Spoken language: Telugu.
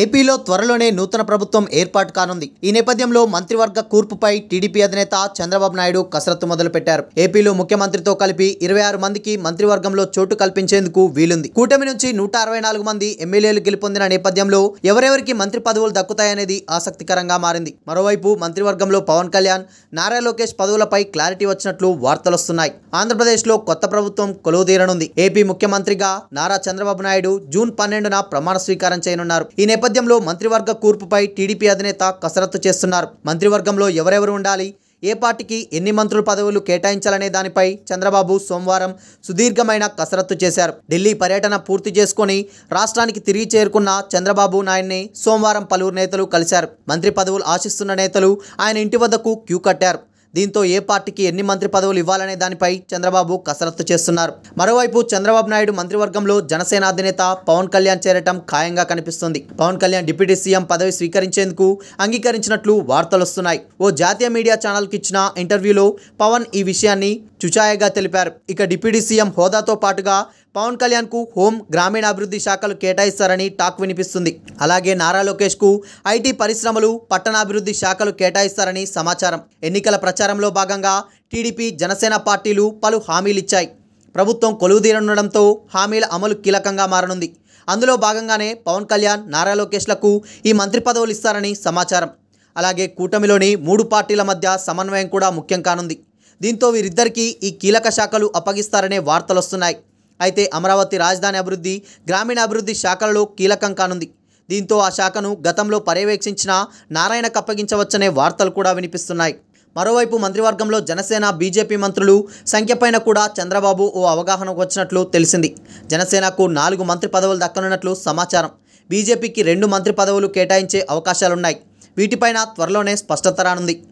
ఏపీలో త్వరలోనే నూతన ప్రభుత్వం ఏర్పాటు కానుంది ఈ నేపథ్యంలో మంత్రివర్గ కూర్పుపై టీడీపీ అధినేత చంద్రబాబు నాయుడు కసరత్తు మొదలుపెట్టారు ఏపీలో ముఖ్యమంత్రితో కలిపి ఇరవై ఆరు మందికి మంత్రివర్గంలో చోటు కల్పించేందుకు వీలుంది కూటమి నుంచి నూట అరవై నాలుగు మంది ఎమ్మెల్యేలు గెలుపొందిన నేపథ్యంలో ఎవరెవరికి మంత్రి పదవులు దక్కుతాయనేది ఆసక్తికరంగా మారింది మరోవైపు మంత్రివర్గంలో పవన్ కళ్యాణ్ నారా లోకేష్ పదవులపై క్లారిటీ వచ్చినట్లు వార్తలొస్తున్నాయి ఆంధ్రప్రదేశ్లో కొత్త ప్రభుత్వం కొలువు తీరనుంది ఏపీ ముఖ్యమంత్రిగా నారా చంద్రబాబు నాయుడు జూన్ పన్నెండున ప్రమాణ స్వీకారం చేయనున్నారు ఈ నేపథ్యంలో మంత్రివర్గ కూర్పుపై టీడీపీ అధినేత కసరత్తు చేస్తున్నారు మంత్రివర్గంలో ఎవరెవరు ఉండాలి ఏ పార్టీకి ఎన్ని మంత్రుల పదవులు కేటాయించాలనే దానిపై చంద్రబాబు సోమవారం సుదీర్ఘమైన కసరత్తు చేశారు ఢిల్లీ పర్యటన పూర్తి చేసుకుని రాష్ట్రానికి తిరిగి చేరుకున్న చంద్రబాబు నాయుడిని సోమవారం పలువురు నేతలు కలిశారు మంత్రి పదవులు ఆశిస్తున్న నేతలు ఆయన ఇంటి వద్దకు క్యూ కట్టారు దీంతో ఏ పార్టీకి ఎన్ని మంత్రి పదవులు ఇవ్వాలనే దానిపై చంద్రబాబు కసరత్తు చేస్తున్నారు మరోవైపు చంద్రబాబు నాయుడు మంత్రివర్గంలో జనసేన అధినేత పవన్ కళ్యాణ్ చేరటం ఖాయంగా కనిపిస్తుంది పవన్ కళ్యాణ్ డిప్యూటీ సీఎం పదవి స్వీకరించేందుకు అంగీకరించినట్లు వార్తలు వస్తున్నాయి ఓ జాతీయ మీడియా ఛానల్కి ఇచ్చిన ఇంటర్వ్యూలో పవన్ ఈ విషయాన్ని చుచాయగా తెలిపారు ఇక డిప్యూటీ సీఎం హోదాతో పాటుగా పవన్ కళ్యాణ్కు హోం గ్రామీణాభివృద్ధి శాఖలు కేటాయిస్తారని టాక్ వినిపిస్తుంది అలాగే నారా లోకేష్కు ఐటీ పరిశ్రమలు పట్టణాభివృద్ధి శాఖలు కేటాయిస్తారని సమాచారం ఎన్నికల ప్రచారంలో భాగంగా టీడీపీ జనసేన పార్టీలు పలు హామీలిచ్చాయి ప్రభుత్వం తీరనుండడంతో హామీల అమలు కీలకంగా మారనుంది అందులో భాగంగానే పవన్ కళ్యాణ్ నారా లోకేష్లకు ఈ మంత్రి పదవులు ఇస్తారని సమాచారం అలాగే కూటమిలోని మూడు పార్టీల మధ్య సమన్వయం కూడా ముఖ్యం కానుంది దీంతో వీరిద్దరికీ ఈ కీలక శాఖలు అప్పగిస్తారనే వార్తలు వస్తున్నాయి అయితే అమరావతి రాజధాని అభివృద్ధి గ్రామీణాభివృద్ధి శాఖలలో కీలకం కానుంది దీంతో ఆ శాఖను గతంలో పర్యవేక్షించిన నారాయణకు అప్పగించవచ్చనే వార్తలు కూడా వినిపిస్తున్నాయి మరోవైపు మంత్రివర్గంలో జనసేన బీజేపీ మంత్రులు సంఖ్యపైన కూడా చంద్రబాబు ఓ అవగాహనకు వచ్చినట్లు తెలిసింది జనసేనకు నాలుగు మంత్రి పదవులు దక్కనున్నట్లు సమాచారం బీజేపీకి రెండు మంత్రి పదవులు కేటాయించే అవకాశాలున్నాయి వీటిపైన త్వరలోనే స్పష్టత రానుంది